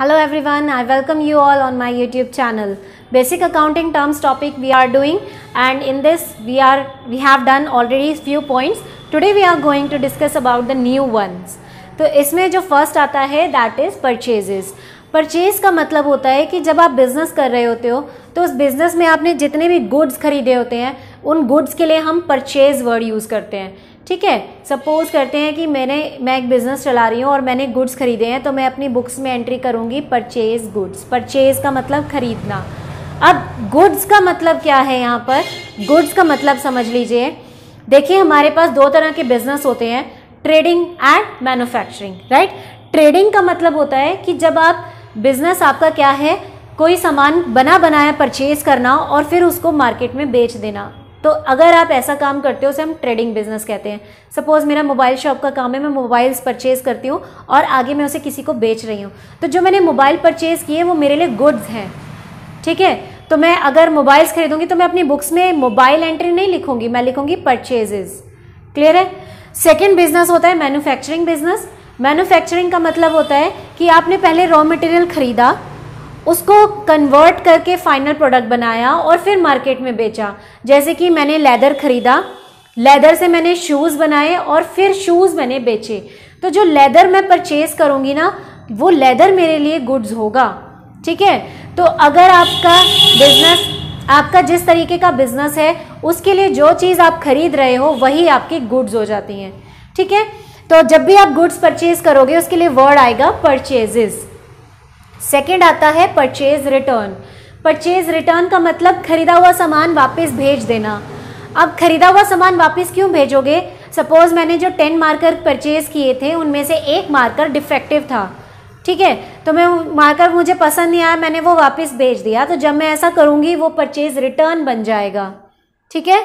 hello everyone I welcome you all on my YouTube channel basic accounting terms topic we are doing and in this we are we have done already few points today we are going to discuss about the new one तो इसमें जो first आता है that is purchases purchase का मतलब होता है कि जब आप बिजनेस कर रहे होते हो तो उस बिज़नेस में आपने जितने भी गुड्स खरीदे होते हैं उन गुड्स के लिए हम परचेज वर्ड यूज़ करते हैं ठीक है सपोज़ करते हैं कि मैंने मैं एक बिज़नेस चला रही हूँ और मैंने गुड्स खरीदे हैं तो मैं अपनी बुक्स में एंट्री करूँगी परचेज गुड्स परचेज का मतलब ख़रीदना अब गुड्स का मतलब क्या है यहाँ पर गुड्स का मतलब समझ लीजिए देखिए हमारे पास दो तरह के बिज़नेस होते हैं trading and manufacturing right trading का मतलब होता है कि जब आप बिज़नेस आपका क्या है कोई सामान बना बनाया परचेज करना और फिर उसको मार्केट में बेच देना तो अगर आप ऐसा काम करते हो उसे हम ट्रेडिंग बिजनेस कहते हैं सपोज मेरा मोबाइल शॉप का काम है मैं मोबाइल्स परचेज करती हूँ और आगे मैं उसे किसी को बेच रही हूँ तो जो मैंने मोबाइल परचेज किए वो मेरे लिए गुड्स हैं ठीक है तो मैं अगर मोबाइल्स खरीदूंगी तो मैं अपनी बुक्स में मोबाइल एंट्री नहीं लिखूंगी मैं लिखूंगी परचेजेज क्लियर है सेकेंड बिजनेस होता है मैन्युफैक्चरिंग बिजनेस मैन्युफैक्चरिंग का मतलब होता है कि आपने पहले रॉ मटेरियल खरीदा उसको कन्वर्ट करके फाइनल प्रोडक्ट बनाया और फिर मार्केट में बेचा जैसे कि मैंने लेदर ख़रीदा लेदर से मैंने शूज़ बनाए और फिर शूज़ मैंने बेचे तो जो लेदर मैं परचेज़ करूँगी ना वो लेदर मेरे लिए गुड्स होगा ठीक है तो अगर आपका बिज़नेस आपका जिस तरीके का बिज़नेस है उसके लिए जो चीज़ आप खरीद रहे हो वही आपकी गुड्स हो जाती हैं ठीक है तो जब भी आप गुड्स परचेज़ करोगे उसके लिए वर्ड आएगा परचेजेज़ सेकेंड आता है परचेज रिटर्न परचेज रिटर्न का मतलब खरीदा हुआ सामान वापस भेज देना अब खरीदा हुआ सामान वापस क्यों भेजोगे सपोज मैंने जो टेन मार्कर परचेज किए थे उनमें से एक मार्कर डिफेक्टिव था ठीक है तो मैं मार्कर मुझे पसंद नहीं आया मैंने वो वापस भेज दिया तो जब मैं ऐसा करूँगी वो परचेज रिटर्न बन जाएगा ठीक है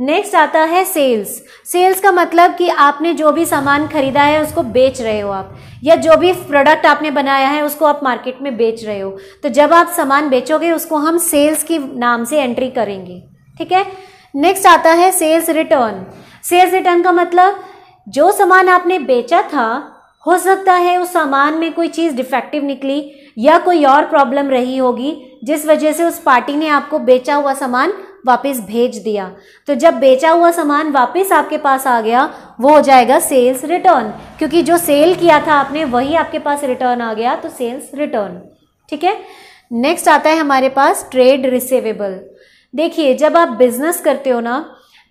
नेक्स्ट आता है सेल्स सेल्स का मतलब कि आपने जो भी सामान खरीदा है उसको बेच रहे हो आप या जो भी प्रोडक्ट आपने बनाया है उसको आप मार्केट में बेच रहे हो तो जब आप सामान बेचोगे उसको हम सेल्स के नाम से एंट्री करेंगे ठीक है नेक्स्ट आता है सेल्स रिटर्न सेल्स रिटर्न का मतलब जो सामान आपने बेचा था हो सकता है उस सामान में कोई चीज़ डिफेक्टिव निकली या कोई और प्रॉब्लम रही होगी जिस वजह से उस पार्टी ने आपको बेचा हुआ सामान वापस भेज दिया तो जब बेचा हुआ सामान वापस आपके पास आ गया वो हो जाएगा सेल्स रिटर्न क्योंकि जो सेल किया था आपने वही आपके पास रिटर्न आ गया तो सेल्स रिटर्न ठीक है नेक्स्ट आता है हमारे पास ट्रेड रिसिवेबल देखिए जब आप बिजनेस करते हो ना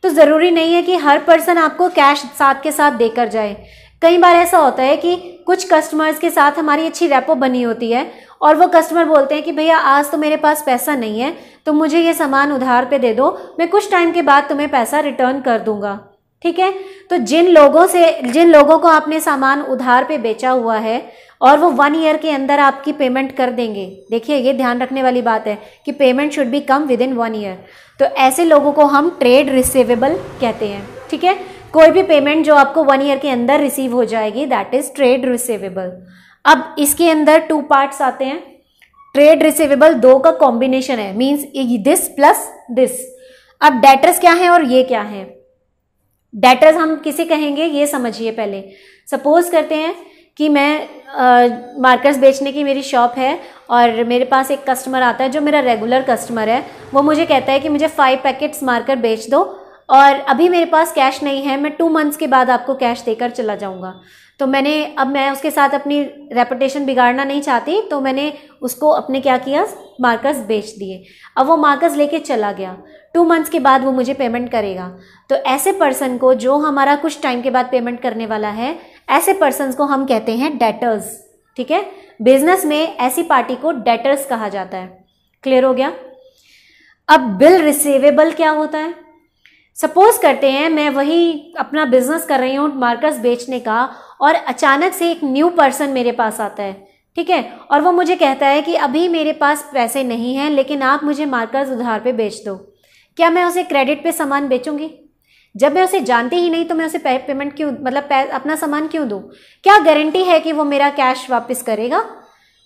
तो ज़रूरी नहीं है कि हर पर्सन आपको कैश साथ के साथ देकर जाए कई बार ऐसा होता है कि कुछ कस्टमर्स के साथ हमारी अच्छी रेपो बनी होती है और वो कस्टमर बोलते हैं कि भैया आज तो मेरे पास पैसा नहीं है तो मुझे ये सामान उधार पे दे दो मैं कुछ टाइम के बाद तुम्हें पैसा रिटर्न कर दूंगा ठीक है तो जिन लोगों से जिन लोगों को आपने सामान उधार पे बेचा हुआ है और वो वन ईयर के अंदर आपकी पेमेंट कर देंगे देखिए ये ध्यान रखने वाली बात है कि payment should be come within one year तो ऐसे लोगों को हम ट्रेड रिसिवेबल कहते हैं ठीक है कोई भी पेमेंट जो आपको वन ईयर के अंदर रिसीव हो जाएगी दैट इज ट्रेड रिसीवेबल अब इसके अंदर टू पार्ट्स आते हैं ट्रेड रिसीवेबल दो का कॉम्बिनेशन है मीन्स दिस प्लस दिस अब डेटर्स क्या है और ये क्या है डेटर्स हम किसे कहेंगे ये समझिए पहले सपोज करते हैं कि मैं मार्कर्स बेचने की मेरी शॉप है और मेरे पास एक कस्टमर आता है जो मेरा रेगुलर कस्टमर है वो मुझे कहता है कि मुझे फ़ाइव पैकेट्स मार्कर बेच दो और अभी मेरे पास कैश नहीं है मैं टू मंथ्स के बाद आपको कैश देकर चला जाऊँगा तो मैंने अब मैं उसके साथ अपनी रेपुटेशन बिगाड़ना नहीं चाहती तो मैंने उसको अपने क्या किया मार्कर्स बेच दिए अब वो मार्कर्स लेके चला गया टू मंथ्स के बाद वो मुझे पेमेंट करेगा तो ऐसे पर्सन को जो हमारा कुछ टाइम के बाद पेमेंट करने वाला है ऐसे पर्सन को हम कहते हैं डेटर्स ठीक है बिजनेस में ऐसी पार्टी को डेटर्स कहा जाता है क्लियर हो गया अब बिल रिसीवेबल क्या होता है सपोज करते हैं मैं वही अपना बिजनेस कर रही हूँ मार्कर्स बेचने का और अचानक से एक न्यू पर्सन मेरे पास आता है ठीक है और वो मुझे कहता है कि अभी मेरे पास पैसे नहीं हैं लेकिन आप मुझे मार्कर्स उधार पे बेच दो क्या मैं उसे क्रेडिट पे सामान बेचूंगी जब मैं उसे जानती ही नहीं तो मैं उसे पे, पेमेंट क्यों मतलब पे, अपना सामान क्यों दूँ क्या गारंटी है कि वो मेरा कैश वापस करेगा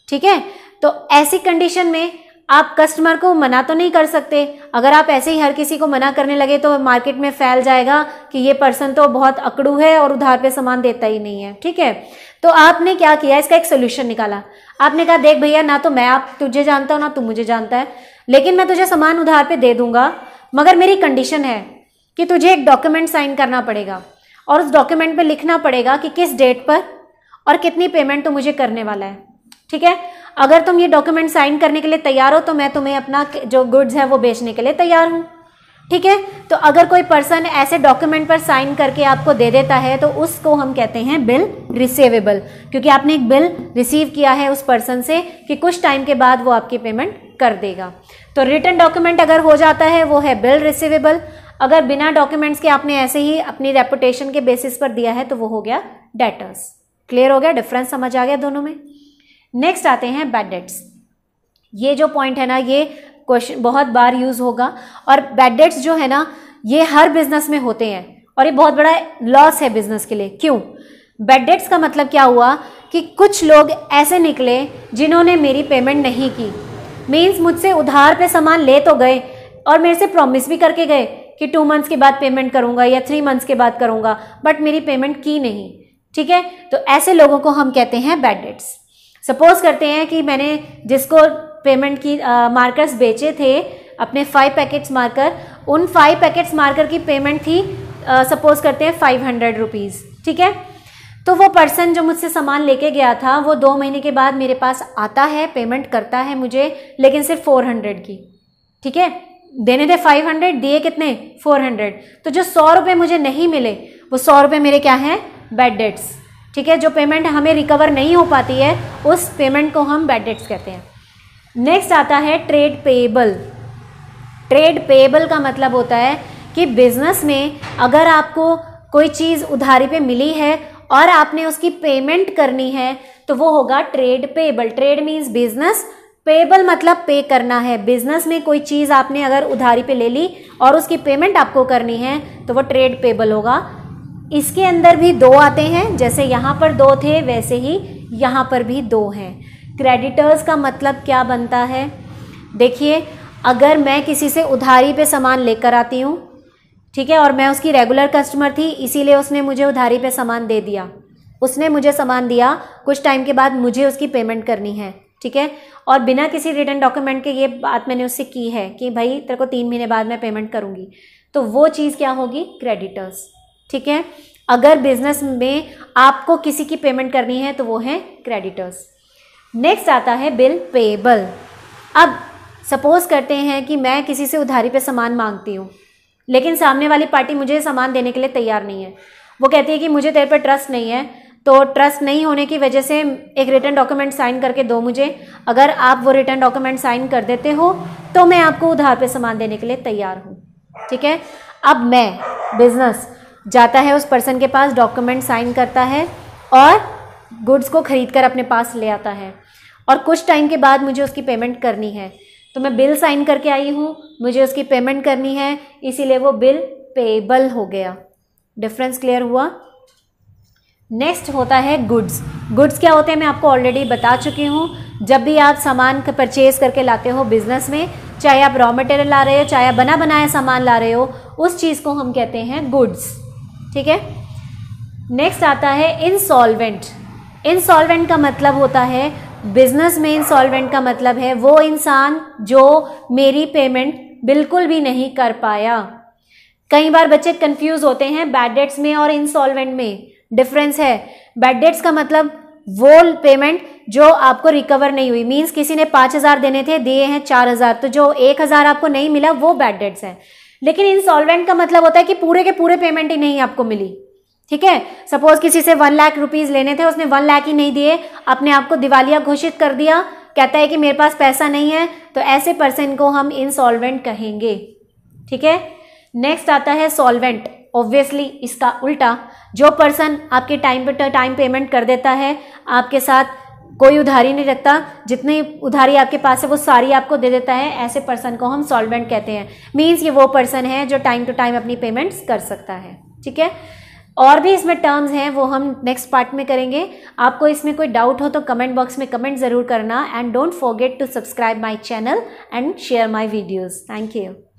ठीक है तो ऐसी कंडीशन में आप कस्टमर को मना तो नहीं कर सकते अगर आप ऐसे ही हर किसी को मना करने लगे तो मार्केट में फैल जाएगा कि ये पर्सन तो बहुत अकड़ू है और उधार पे सामान देता ही नहीं है ठीक है तो आपने क्या किया इसका एक सोल्यूशन निकाला आपने कहा देख भैया ना तो मैं आप तुझे जानता हूँ ना तू मुझे जानता है लेकिन मैं तुझे सामान उधार पर दे दूंगा मगर मेरी कंडीशन है कि तुझे एक डॉक्यूमेंट साइन करना पड़ेगा और उस डॉक्यूमेंट पर लिखना पड़ेगा कि किस डेट पर और कितनी पेमेंट तो मुझे करने वाला है ठीक है अगर तुम ये डॉक्यूमेंट साइन करने के लिए तैयार हो तो मैं तुम्हें अपना जो गुड्स है वो बेचने के लिए तैयार हूँ ठीक है तो अगर कोई पर्सन ऐसे डॉक्यूमेंट पर साइन करके आपको दे देता है तो उसको हम कहते हैं बिल रिसीवेबल क्योंकि आपने एक बिल रिसीव किया है उस पर्सन से कि कुछ टाइम के बाद वो आपकी पेमेंट कर देगा तो रिटर्न डॉक्यूमेंट अगर हो जाता है वो है बिल रिसीवेबल अगर बिना डॉक्यूमेंट्स के आपने ऐसे ही अपनी रेपुटेशन के बेसिस पर दिया है तो वो हो गया डेटर्स क्लियर हो गया डिफरेंस समझ आ गया दोनों में नेक्स्ट आते हैं बैड डेट्स ये जो पॉइंट है ना ये क्वेश्चन बहुत बार यूज़ होगा और बैड डेट्स जो है ना ये हर बिजनेस में होते हैं और ये बहुत बड़ा लॉस है बिजनेस के लिए क्यों बैड डेट्स का मतलब क्या हुआ कि कुछ लोग ऐसे निकले जिन्होंने मेरी पेमेंट नहीं की मीन्स मुझसे उधार पे सामान ले तो गए और मेरे से प्रॉमिस भी करके गए कि टू मंथ्स के बाद पेमेंट करूँगा या थ्री मंथ्स के बाद करूंगा बट मेरी पेमेंट की नहीं ठीक है तो ऐसे लोगों को हम कहते हैं बैड डेट्स सपोज करते हैं कि मैंने जिसको पेमेंट की मार्कर्स बेचे थे अपने फाइव पैकेट्स मार्कर उन फाइव पैकेट्स मार्कर की पेमेंट थी सपोज करते हैं फाइव हंड्रेड रुपीज़ ठीक है तो वो पर्सन जो मुझसे सामान लेके गया था वो दो महीने के बाद मेरे पास आता है पेमेंट करता है मुझे लेकिन सिर्फ फोर हंड्रेड की ठीक है देने थे फाइव हंड्रेड दिए कितने फोर हंड्रेड तो जो सौ रुपये मुझे नहीं मिले वो सौ रुपये मेरे क्या हैं बैड डेट्स ठीक है जो पेमेंट हमें रिकवर नहीं हो पाती है उस पेमेंट को हम बैड डेट्स कहते हैं नेक्स्ट आता है ट्रेड पेबल ट्रेड पेबल का मतलब होता है कि बिजनेस में अगर आपको कोई चीज़ उधारी पे मिली है और आपने उसकी पेमेंट करनी है तो वो होगा trade payable trade means business payable मतलब पे करना है बिजनेस में कोई चीज़ आपने अगर उधारी पे ले ली और उसकी पेमेंट आपको करनी है तो वो ट्रेड पेबल होगा इसके अंदर भी दो आते हैं जैसे यहाँ पर दो थे वैसे ही यहाँ पर भी दो हैं क्रेडिटर्स का मतलब क्या बनता है देखिए अगर मैं किसी से उधारी पे सामान लेकर आती हूँ ठीक है और मैं उसकी रेगुलर कस्टमर थी इसीलिए उसने मुझे उधारी पे सामान दे दिया उसने मुझे सामान दिया कुछ टाइम के बाद मुझे उसकी पेमेंट करनी है ठीक है और बिना किसी रिटर्न डॉक्यूमेंट के ये बात मैंने उससे की है कि भाई तेरे को तीन महीने बाद मैं पेमेंट करूँगी तो वो चीज़ क्या होगी क्रेडिटर्स ठीक है अगर बिजनेस में आपको किसी की पेमेंट करनी है तो वो है क्रेडिटर्स नेक्स्ट आता है बिल पेबल अब सपोज करते हैं कि मैं किसी से उधारी पे सामान मांगती हूँ लेकिन सामने वाली पार्टी मुझे सामान देने के लिए तैयार नहीं है वो कहती है कि मुझे तेरे पर ट्रस्ट नहीं है तो ट्रस्ट नहीं होने की वजह से एक रिटर्न डॉक्यूमेंट साइन करके दो मुझे अगर आप वो रिटर्न डॉक्यूमेंट साइन कर देते हो तो मैं आपको उधार पे सामान देने के लिए तैयार हूँ ठीक है अब मैं बिज़नेस जाता है उस पर्सन के पास डॉक्यूमेंट साइन करता है और गुड्स को ख़रीद कर अपने पास ले आता है और कुछ टाइम के बाद मुझे उसकी पेमेंट करनी है तो मैं बिल साइन करके आई हूँ मुझे उसकी पेमेंट करनी है इसीलिए वो बिल पेबल हो गया डिफरेंस क्लियर हुआ नेक्स्ट होता है गुड्स गुड्स क्या होते हैं मैं आपको ऑलरेडी बता चुकी हूँ जब भी आप सामान परचेज करके लाते हो बिजनेस में चाहे आप रॉ मटेरियल ला रहे हो चाहे आप बना बनाया सामान ला रहे हो उस चीज़ को हम कहते हैं गुड्स ठीक है नेक्स्ट आता है इंसॉलवेंट इंसॉलवेंट का मतलब होता है बिजनेस में इंसॉल्वेंट का मतलब है वो इंसान जो मेरी पेमेंट बिल्कुल भी नहीं कर पाया कई बार बच्चे कंफ्यूज होते हैं बैड डेट्स में और इंसॉल्वेंट में डिफरेंस है बैड डेट्स का मतलब वो पेमेंट जो आपको रिकवर नहीं हुई मींस किसी ने पांच हज़ार देने थे दिए हैं चार हज़ार तो जो एक हज़ार आपको नहीं मिला वो बैड डेट्स है लेकिन इंसॉल्वेंट का मतलब होता है कि पूरे के पूरे पेमेंट ही नहीं आपको मिली ठीक है सपोज किसी से वन लाख रुपीज लेने थे उसने वन लाख ही नहीं दिए अपने आप को दिवालिया घोषित कर दिया कहता है कि मेरे पास पैसा नहीं है तो ऐसे पर्सन को हम इंसॉल्वेंट कहेंगे ठीक है नेक्स्ट आता है सॉल्वेंट ऑब्वियसली इसका उल्टा जो पर्सन आपके टाइम पे टाइम पेमेंट कर देता है आपके साथ कोई उधारी नहीं रखता जितनी उधारी आपके पास है वो सारी आपको दे देता है ऐसे पर्सन को हम सॉल्वेंट कहते हैं मीन्स ये वो पर्सन है जो टाइम टू टाइम अपनी पेमेंट्स कर सकता है ठीक है और भी इसमें टर्म्स हैं वो हम नेक्स्ट पार्ट में करेंगे आपको इसमें कोई डाउट हो तो कमेंट बॉक्स में कमेंट ज़रूर करना and don't forget to subscribe my channel and share my videos thank you